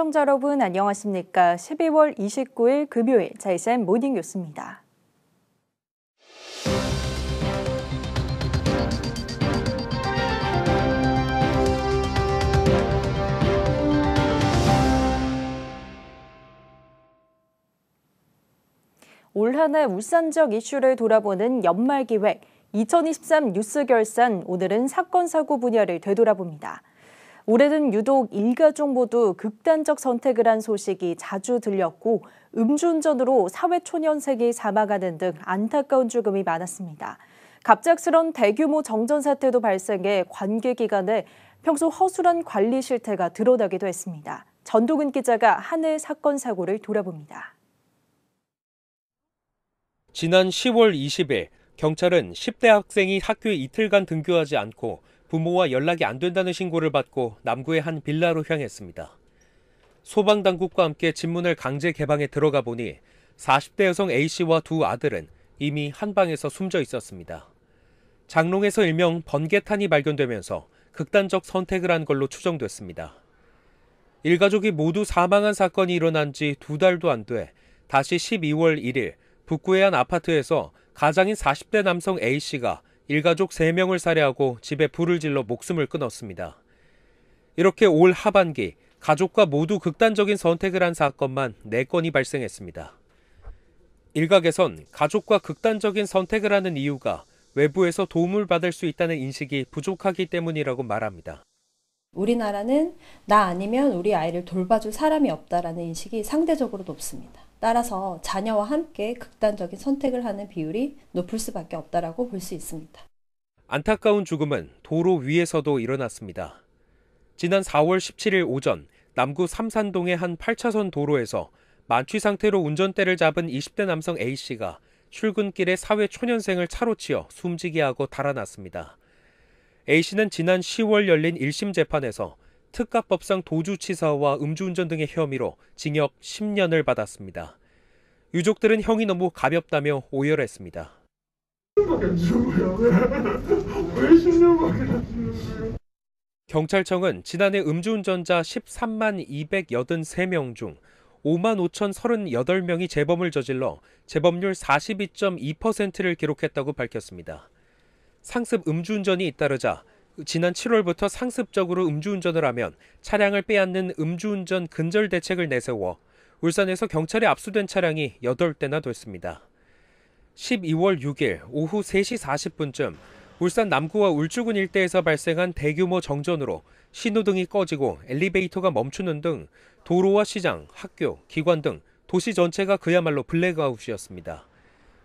시청자 여러분 안녕하십니까. 12월 29일 금요일 자이 n 모닝 뉴스입니다. 올 한해 울산 적 이슈를 돌아보는 연말 기획 2023 뉴스 결산 오늘은 사건 사고 분야를 되돌아봅니다. 올해는 유독 일가족 모두 극단적 선택을 한 소식이 자주 들렸고 음주운전으로 사회초년생이 사망하는 등 안타까운 죽음이 많았습니다. 갑작스런 대규모 정전 사태도 발생해 관계 기간에 평소 허술한 관리 실태가 드러나기도 했습니다. 전동은 기자가 한 해 사건 사고를 돌아봅니다. 지난 10월 20일 경찰은 10대 학생이 학교에 이틀간 등교하지 않고 부모와 연락이 안 된다는 신고를 받고 남구의 한 빌라로 향했습니다. 소방당국과 함께 집문을 강제 개방에 들어가 보니 40대 여성 A씨와 두 아들은 이미 한 방에서 숨져 있었습니다. 장롱에서 일명 번개탄이 발견되면서 극단적 선택을 한 걸로 추정됐습니다. 일가족이 모두 사망한 사건이 일어난 지 두 달도 안 돼 다시 12월 1일 북구의 한 아파트에서 가장인 40대 남성 A씨가 일가족 3명을 살해하고 집에 불을 질러 목숨을 끊었습니다. 이렇게 올 하반기 가족과 모두 극단적인 선택을 한 사건만 4건이 발생했습니다. 일각에선 가족과 극단적인 선택을 하는 이유가 외부에서 도움을 받을 수 있다는 인식이 부족하기 때문이라고 말합니다. 우리나라는 나 아니면 우리 아이를 돌봐줄 사람이 없다라는 인식이 상대적으로 높습니다. 따라서 자녀와 함께 극단적인 선택을 하는 비율이 높을 수밖에 없다라고 볼 수 있습니다. 안타까운 죽음은 도로 위에서도 일어났습니다. 지난 4월 17일 오전 남구 삼산동의 한 8차선 도로에서 만취 상태로 운전대를 잡은 20대 남성 A씨가 출근길에 사회 초년생을 차로 치어 숨지게 하고 달아났습니다. A씨는 지난 10월 열린 1심 재판에서 특가법상 도주치사와 음주운전 등의 혐의로 징역 10년을 받았습니다. 유족들은 형이 너무 가볍다며 오열했습니다. 경찰청은 지난해 음주운전자 13만 283명 중 5만 5,038명이 재범을 저질러 재범률 42.2%를 기록했다고 밝혔습니다. 상습 음주운전이 잇따르자 지난 7월부터 상습적으로 음주운전을 하면 차량을 빼앗는 음주운전 근절 대책을 내세워 울산에서 경찰에 압수된 차량이 8대나 됐습니다. 12월 6일 오후 3시 40분쯤 울산 남구와 울주군 일대에서 발생한 대규모 정전으로 신호등이 꺼지고 엘리베이터가 멈추는 등 도로와 시장, 학교, 기관 등 도시 전체가 그야말로 블랙아웃이었습니다.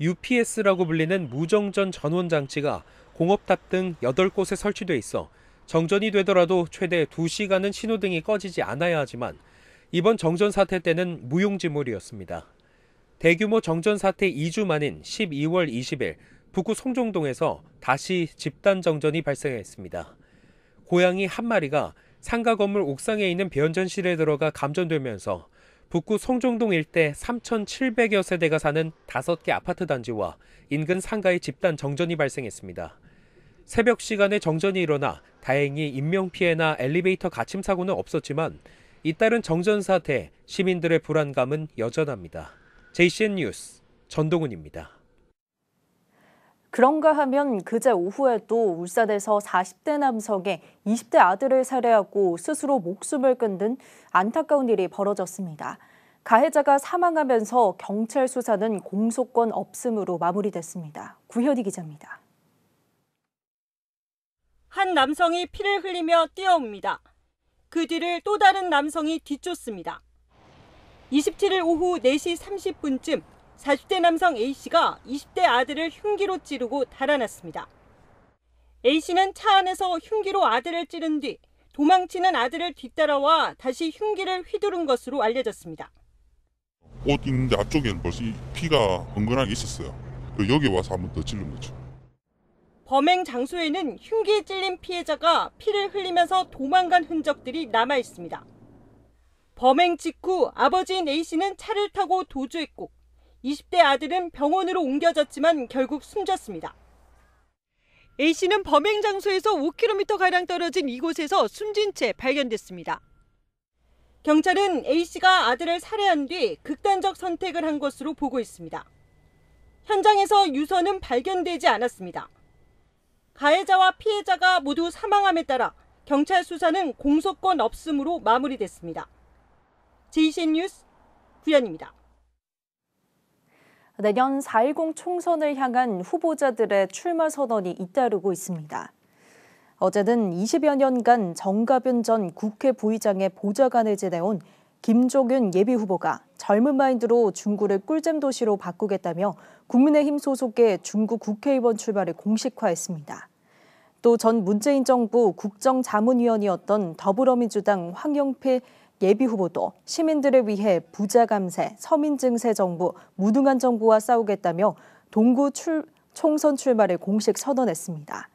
UPS라고 불리는 무정전 전원 장치가 공업탑 등 8곳에 설치돼 있어 정전이 되더라도 최대 2시간은 신호등이 꺼지지 않아야 하지만 이번 정전 사태 때는 무용지물이었습니다. 대규모 정전 사태 2주 만인 12월 20일 북구 송정동에서 다시 집단 정전이 발생했습니다. 고양이 한 마리가 상가 건물 옥상에 있는 변전실에 들어가 감전되면서 북구 송정동 일대 3,700여 세대가 사는 5개 아파트 단지와 인근 상가의 집단 정전이 발생했습니다. 새벽 시간에 정전이 일어나 다행히 인명피해나 엘리베이터 가침 사고는 없었지만 잇따른 정전 사태 시민들의 불안감은 여전합니다. JCN 뉴스 전동훈입니다. 그런가 하면 그제 오후에도 울산에서 40대 남성의 20대 아들을 살해하고 스스로 목숨을 끊는 안타까운 일이 벌어졌습니다. 가해자가 사망하면서 경찰 수사는 공소권 없음으로 마무리됐습니다. 구현희 기자입니다. 한 남성이 피를 흘리며 뛰어옵니다. 그 뒤를 또 다른 남성이 뒤쫓습니다. 27일 오후 4시 30분쯤 40대 남성 A씨가 20대 아들을 흉기로 찌르고 달아났습니다. A씨는 차 안에서 흉기로 아들을 찌른 뒤 도망치는 아들을 뒤따라와 다시 흉기를 휘두른 것으로 알려졌습니다. 옷 있는데 앞쪽에는 벌써 피가 엉근하게 있었어요. 그 여기 와서 한번더 찔른 거죠. 범행 장소에는 흉기에 찔린 피해자가 피를 흘리면서 도망간 흔적들이 남아 있습니다. 범행 직후 아버지인 A씨는 차를 타고 도주했고 20대 아들은 병원으로 옮겨졌지만 결국 숨졌습니다. A씨는 범행 장소에서 5km가량 떨어진 이곳에서 숨진 채 발견됐습니다. 경찰은 A씨가 아들을 살해한 뒤 극단적 선택을 한 것으로 보고 있습니다. 현장에서 유서는 발견되지 않았습니다. 가해자와 피해자가 모두 사망함에 따라 경찰 수사는 공소권 없음으로 마무리됐습니다. JCN 뉴스 구현입니다. 내년 4.10 총선을 향한 후보자들의 출마 선언이 잇따르고 있습니다. 어제는 20여 년간 정가변 전 국회 부의장의 보좌관을 지내온 김종윤 예비후보가 젊은 마인드로 중구를 꿀잼 도시로 바꾸겠다며 국민의힘 소속의 중구 국회의원 출발을 공식화했습니다. 또 전 문재인 정부 국정자문위원이었던 더불어민주당 황영필 예비후보도 시민들을 위해 부자 감세, 서민 증세 정부, 무능한 정부와 싸우겠다며 동구 출, 총선 출마를 공식 선언했습니다.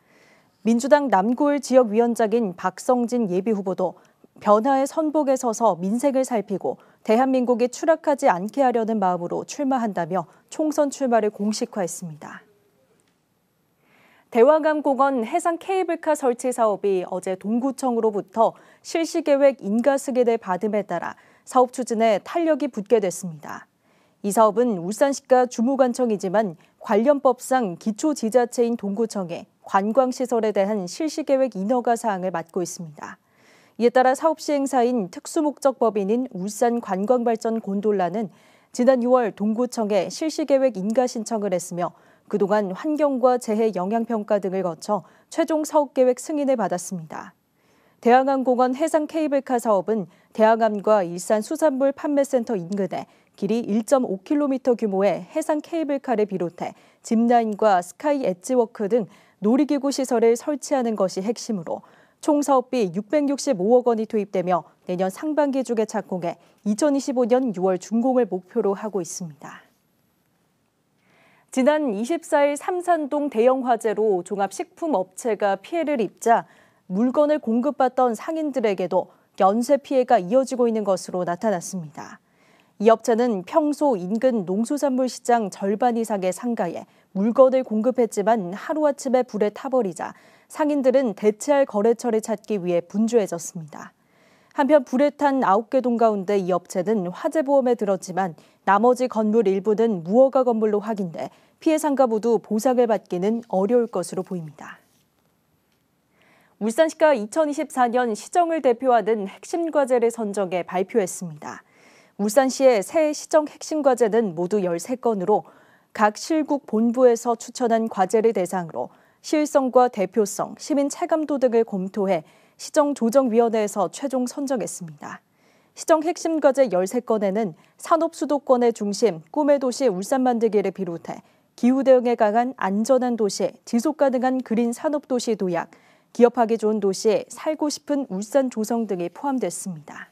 민주당 남구을 지역위원장인 박성진 예비후보도 변화의 선복에 서서 민생을 살피고 대한민국이 추락하지 않게 하려는 마음으로 출마한다며 총선 출마를 공식화했습니다. 대화강 공원 해상 케이블카 설치 사업이 어제 동구청으로부터 실시계획 인가승인을 받음에 따라 사업 추진에 탄력이 붙게 됐습니다. 이 사업은 울산시가 주무관청이지만 관련법상 기초지자체인 동구청에 관광시설에 대한 실시계획 인허가 사항을 맡고 있습니다. 이에 따라 사업 시행사인 특수목적법인인 울산 관광발전 곤돌라는 지난 6월 동구청에 실시계획 인가 신청을 했으며 그동안 환경과 재해 영향평가 등을 거쳐 최종 사업계획 승인을 받았습니다. 대항항공원 해상 케이블카 사업은 대항암과 일산 수산물 판매센터 인근에 길이 1.5km 규모의 해상 케이블카를 비롯해 집라인과 스카이 엣지워크 등 놀이기구 시설을 설치하는 것이 핵심으로 총 사업비 665억 원이 투입되며 내년 상반기 주에 착공해 2025년 6월 준공을 목표로 하고 있습니다. 지난 24일 삼산동 대형 화재로 종합식품업체가 피해를 입자 물건을 공급받던 상인들에게도 연쇄 피해가 이어지고 있는 것으로 나타났습니다. 이 업체는 평소 인근 농수산물 시장 절반 이상의 상가에 물건을 공급했지만 하루아침에 불에 타버리자 상인들은 대체할 거래처를 찾기 위해 분주해졌습니다. 한편 불에 탄 9개 동 가운데 이 업체는 화재보험에 들었지만 나머지 건물 일부는 무허가 건물로 확인돼 피해 상가 모두 보상을 받기는 어려울 것으로 보입니다. 울산시가 2024년 시정을 대표하는 핵심 과제를 선정해 발표했습니다. 울산시의 새 시정 핵심 과제는 모두 13건으로 각 실국 본부에서 추천한 과제를 대상으로 시의성과 대표성, 시민 체감도 등을 검토해 시정 조정위원회에서 최종 선정했습니다. 시정 핵심 과제 13건에는 산업 수도권의 중심, 꿈의 도시 울산 만들기를 비롯해 기후 대응에 강한 안전한 도시, 지속 가능한 그린 산업 도시 도약, 기업하기 좋은 도시, 살고 싶은 울산 조성 등이 포함됐습니다.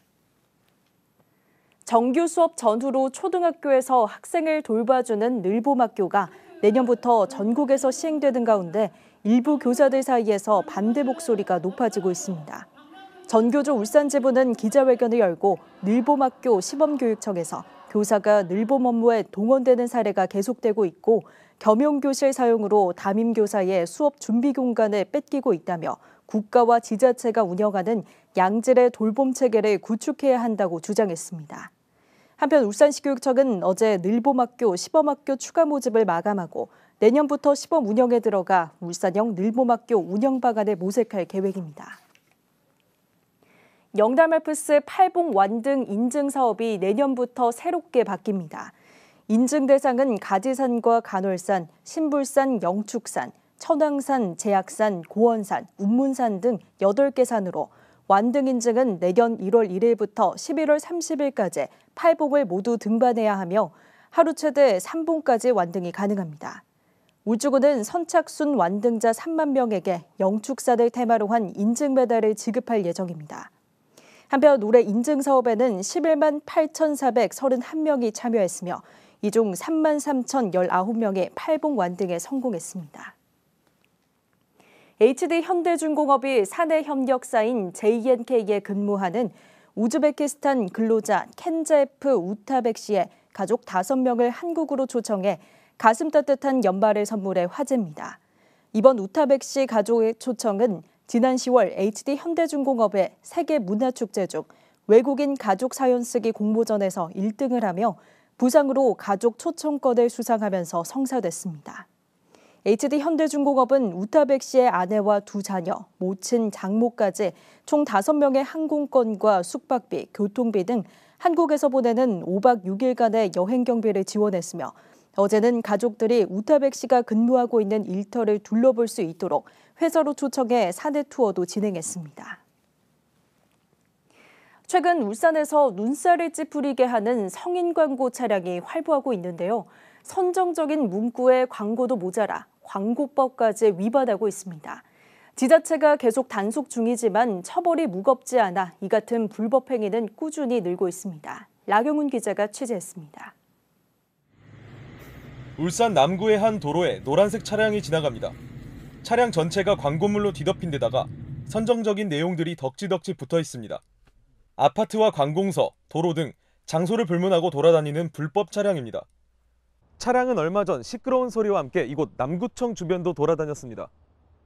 정규 수업 전후로 초등학교에서 학생을 돌봐주는 늘봄학교가 내년부터 전국에서 시행되는 가운데 일부 교사들 사이에서 반대 목소리가 높아지고 있습니다. 전교조 울산 지부는 기자회견을 열고 늘봄학교 시범교육청에서 교사가 늘봄 업무에 동원되는 사례가 계속되고 있고 겸용교실 사용으로 담임교사의 수업 준비 공간을 뺏기고 있다며 국가와 지자체가 운영하는 양질의 돌봄 체계를 구축해야 한다고 주장했습니다. 한편 울산시교육청은 어제 늘봄학교 시범학교 추가 모집을 마감하고 내년부터 시범 운영에 들어가 울산형 늘봄학교 운영 방안을 모색할 계획입니다. 영담 알프스 팔봉 완등 인증 사업이 내년부터 새롭게 바뀝니다. 인증 대상은 가지산과 간월산, 신불산, 영축산, 천왕산, 제약산, 고원산, 운문산 등 8개 산으로 완등 인증은 내년 1월 1일부터 11월 30일까지 8봉을 모두 등반해야 하며 하루 최대 3봉까지 완등이 가능합니다. 우주군은 선착순 완등자 3만 명에게 영축사를 테마로 한 인증 메달을 지급할 예정입니다. 한편 올해 인증 사업에는 11만 8,431명이 참여했으며 이 중 3만 3,019명이 8봉 완등에 성공했습니다. HD 현대중공업이 사내 협력사인 JNK에 근무하는 우즈베키스탄 근로자 켄제프 우타백 씨의 가족 5명을 한국으로 초청해 가슴 따뜻한 연말을 선물해 화제입니다. 이번 우타백 씨 가족의 초청은 지난 10월 HD 현대중공업의 세계 문화축제 중 외국인 가족 사연 쓰기 공모전에서 1등을 하며 부상으로 가족 초청권을 수상하면서 성사됐습니다. HD 현대중공업은 우타백 씨의 아내와 두 자녀, 모친 장모까지 총 5명의 항공권과 숙박비, 교통비 등 한국에서 보내는 5박 6일간의 여행 경비를 지원했으며 어제는 가족들이 우타백 씨가 근무하고 있는 일터를 둘러볼 수 있도록 회사로 초청해 사내 투어도 진행했습니다. 최근 울산에서 눈살을 찌푸리게 하는 성인 광고 차량이 활보하고 있는데요. 선정적인 문구의 광고도 모자라 광고법까지 위반하고 있습니다. 지자체가 계속 단속 중이지만 처벌이 무겁지 않아 이 같은 불법 행위는 꾸준히 늘고 있습니다. 라경훈 기자가 취재했습니다. 울산 남구의 한 도로에 노란색 차량이 지나갑니다. 차량 전체가 광고물로 뒤덮인 데다가 선정적인 내용들이 덕지덕지 붙어 있습니다. 아파트와 관공서, 도로 등 장소를 불문하고 돌아다니는 불법 차량입니다. 차량은 얼마 전 시끄러운 소리와 함께 이곳 남구청 주변도 돌아다녔습니다.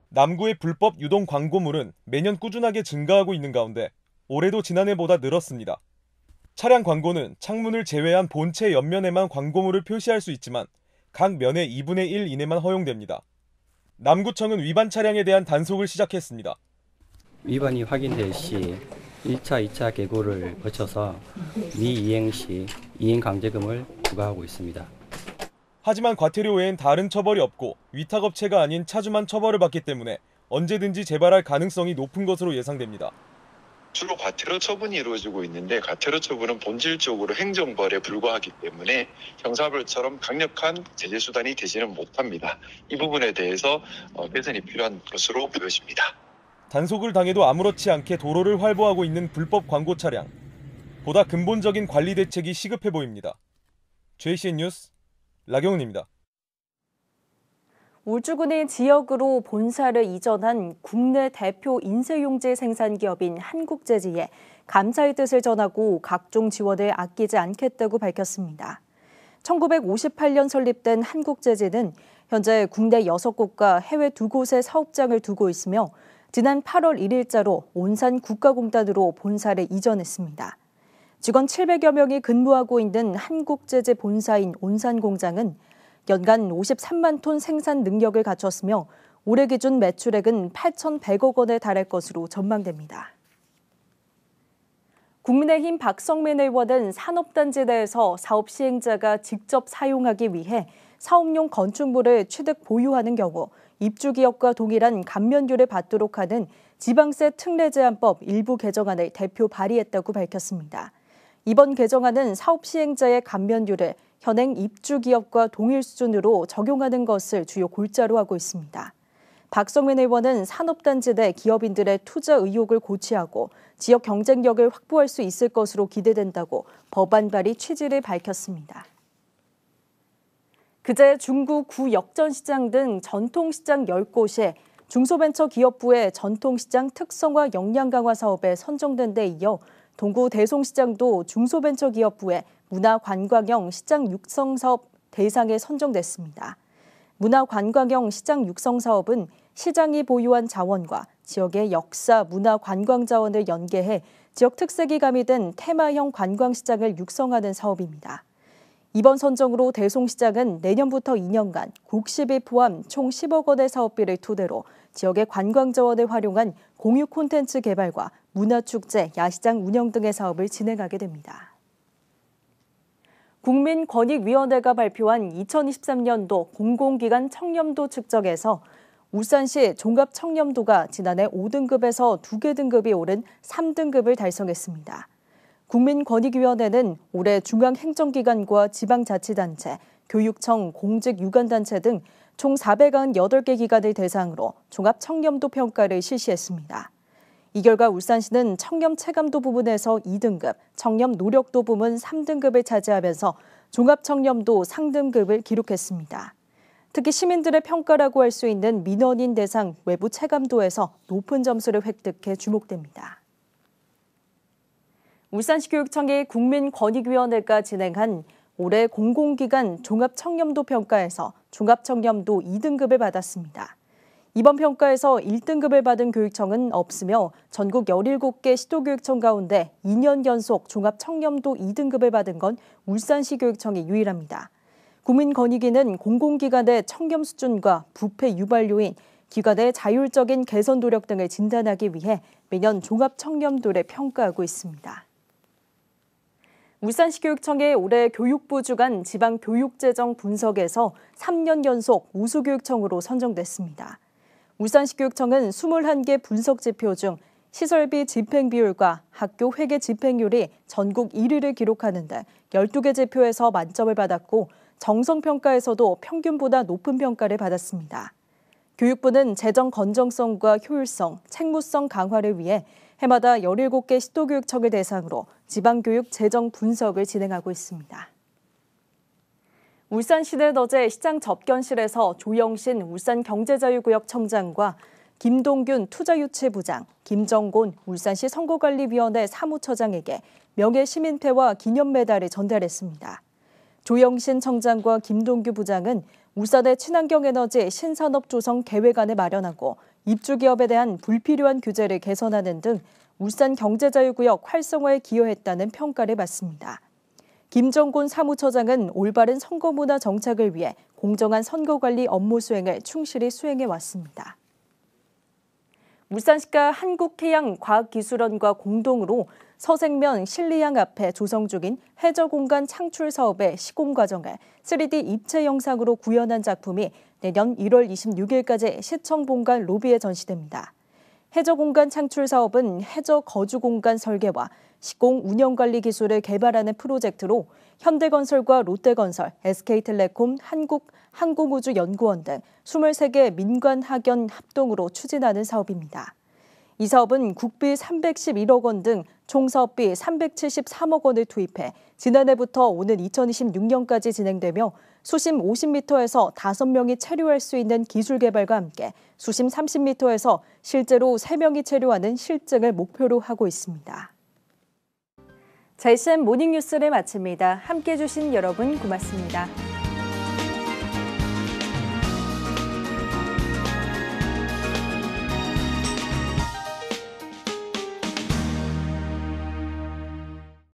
남구의 불법 유동 광고물은 매년 꾸준하게 증가하고 있는 가운데 올해도 지난해보다 늘었습니다. 차량 광고는 창문을 제외한 본체 옆면에만 광고물을 표시할 수 있지만 각 면의 2분의 1 이내만 허용됩니다. 남구청은 위반 차량에 대한 단속을 시작했습니다. 위반이 확인될 시 1차, 2차 개고를 거쳐서 미이행 시 이행 강제금을 부과하고 있습니다. 하지만 과태료 외엔 다른 처벌이 없고 위탁업체가 아닌 차주만 처벌을 받기 때문에 언제든지 재발할 가능성이 높은 것으로 예상됩니다. 주로 과태료 처분이 이루어지고 있는데 과태료 처분은 본질적으로 행정벌에 불과하기 때문에 형사벌처럼 강력한 제재 수단이 되지는 못합니다. 이 부분에 대해서 어, 개선이 필요한 것으로 보여집니다. 단속을 당해도 아무렇지 않게 도로를 활보하고 있는 불법 광고 차량. 보다 근본적인 관리 대책이 시급해 보입니다. 최신 뉴스 라경훈입니다. 울주군의 지역으로 본사를 이전한 국내 대표 인쇄용재 생산기업인 한국재지에 감사의 뜻을 전하고 각종 지원을 아끼지 않겠다고 밝혔습니다. 1958년 설립된 한국재지는 현재 국내 6곳과 해외 2곳에 사업장을 두고 있으며 지난 8월 1일자로 온산 국가공단으로 본사를 이전했습니다. 직원 700여 명이 근무하고 있는 한국제재 본사인 온산공장은 연간 53만 톤 생산 능력을 갖췄으며 올해 기준 매출액은 8,100억 원에 달할 것으로 전망됩니다. 국민의힘 박성민 의원은 산업단지 내에서 사업 시행자가 직접 사용하기 위해 사업용 건축물을 취득 보유하는 경우 입주기업과 동일한 감면율을 받도록 하는 지방세 특례 제한법 일부 개정안을 대표 발의했다고 밝혔습니다. 이번 개정안은 사업 시행자의 감면율에 현행 입주 기업과 동일 수준으로 적용하는 것을 주요 골자로 하고 있습니다. 박성민 의원은 산업단지 내 기업인들의 투자 의혹을 고취하고 지역 경쟁력을 확보할 수 있을 것으로 기대된다고 법안 발의 취지를 밝혔습니다. 그제 중국 구역전시장 등 전통시장 10곳에 중소벤처기업부의 전통시장 특성화 역량 강화 사업에 선정된 데 이어 동구 대송시장도 중소벤처기업부의 문화관광형 시장 육성 사업 대상에 선정됐습니다. 문화관광형 시장 육성 사업은 시장이 보유한 자원과 지역의 역사, 문화, 관광 자원을 연계해 지역 특색이 가미된 테마형 관광시장을 육성하는 사업입니다. 이번 선정으로 대송시장은 내년부터 2년간 국시비 포함 총 10억 원의 사업비를 토대로 지역의 관광 자원을 활용한 공유 콘텐츠 개발과 문화축제, 야시장 운영 등의 사업을 진행하게 됩니다. 국민권익위원회가 발표한 2023년도 공공기관 청렴도 측정에서 울산시 종합청렴도가 지난해 5등급에서 2개 등급이 오른 3등급을 달성했습니다. 국민권익위원회는 올해 중앙행정기관과 지방자치단체, 교육청, 공직유관단체 등 총 498개 기관을 대상으로 종합청렴도 평가를 실시했습니다. 이 결과 울산시는 청렴 체감도 부분에서 2등급, 청렴 노력도 부문 3등급을 차지하면서 종합 청렴도 상등급을 기록했습니다. 특히 시민들의 평가라고 할 수 있는 민원인 대상 외부 체감도에서 높은 점수를 획득해 주목됩니다. 울산시 교육청의 국민권익위원회가 진행한 올해 공공기관 종합청렴도 평가에서 종합청렴도 2등급을 받았습니다. 이번 평가에서 1등급을 받은 교육청은 없으며 전국 17개 시도교육청 가운데 2년 연속 종합청렴도 2등급을 받은 건 울산시 교육청이 유일합니다. 국민권익위는 공공기관의 청렴 수준과 부패 유발 요인, 기관의 자율적인 개선 노력 등을 진단하기 위해 매년 종합청렴도를 평가하고 있습니다. 울산시교육청의 올해 교육부 주간 지방교육재정 분석에서 3년 연속 우수교육청으로 선정됐습니다. 울산시 교육청은 21개 분석 지표 중 시설비 집행 비율과 학교 회계 집행률이 전국 1위를 기록하는데 12개 지표에서 만점을 받았고 정성평가에서도 평균보다 높은 평가를 받았습니다. 교육부는 재정 건정성과 효율성, 책무성 강화를 위해 해마다 17개 시도교육청을 대상으로 지방교육 재정 분석을 진행하고 있습니다. 울산시내더제 시장 접견실에서 조영신 울산경제자유구역 청장과 김동균 투자유치부장, 김정곤 울산시 선거관리위원회 사무처장에게 명예시민패와 기념메달을 전달했습니다. 조영신 청장과 김동규 부장은 울산의 친환경에너지 신산업 조성 계획안을 마련하고 입주기업에 대한 불필요한 규제를 개선하는 등 울산 경제자유구역 활성화에 기여했다는 평가를 받습니다. 김정곤 사무처장은 올바른 선거문화 정착을 위해 공정한 선거관리 업무 수행을 충실히 수행해 왔습니다. 울산시가 한국해양과학기술원과 공동으로 서생면 신리양 앞에 조성 중인 해저공간 창출 사업의 시공 과정을 3D 입체 영상으로 구현한 작품이 내년 1월 26일까지 시청 본관 로비에 전시됩니다. 해저 공간 창출 사업은 해저 거주 공간 설계와 시공 운영 관리 기술을 개발하는 프로젝트로 현대건설과 롯데건설, SK텔레콤, 한국 항공우주연구원 등 23개 민관 학연 합동으로 추진하는 사업입니다. 이 사업은 국비 311억 원 등 총 사업비 373억 원을 투입해 지난해부터 오는 2026년까지 진행되며 수심 50m에서 5명이 체류할 수 있는 기술 개발과 함께 수심 30m에서 실제로 3명이 체류하는 실증을 목표로 하고 있습니다. j c 모닝뉴스를 마칩니다. 함께해 주신 여러분 고맙습니다.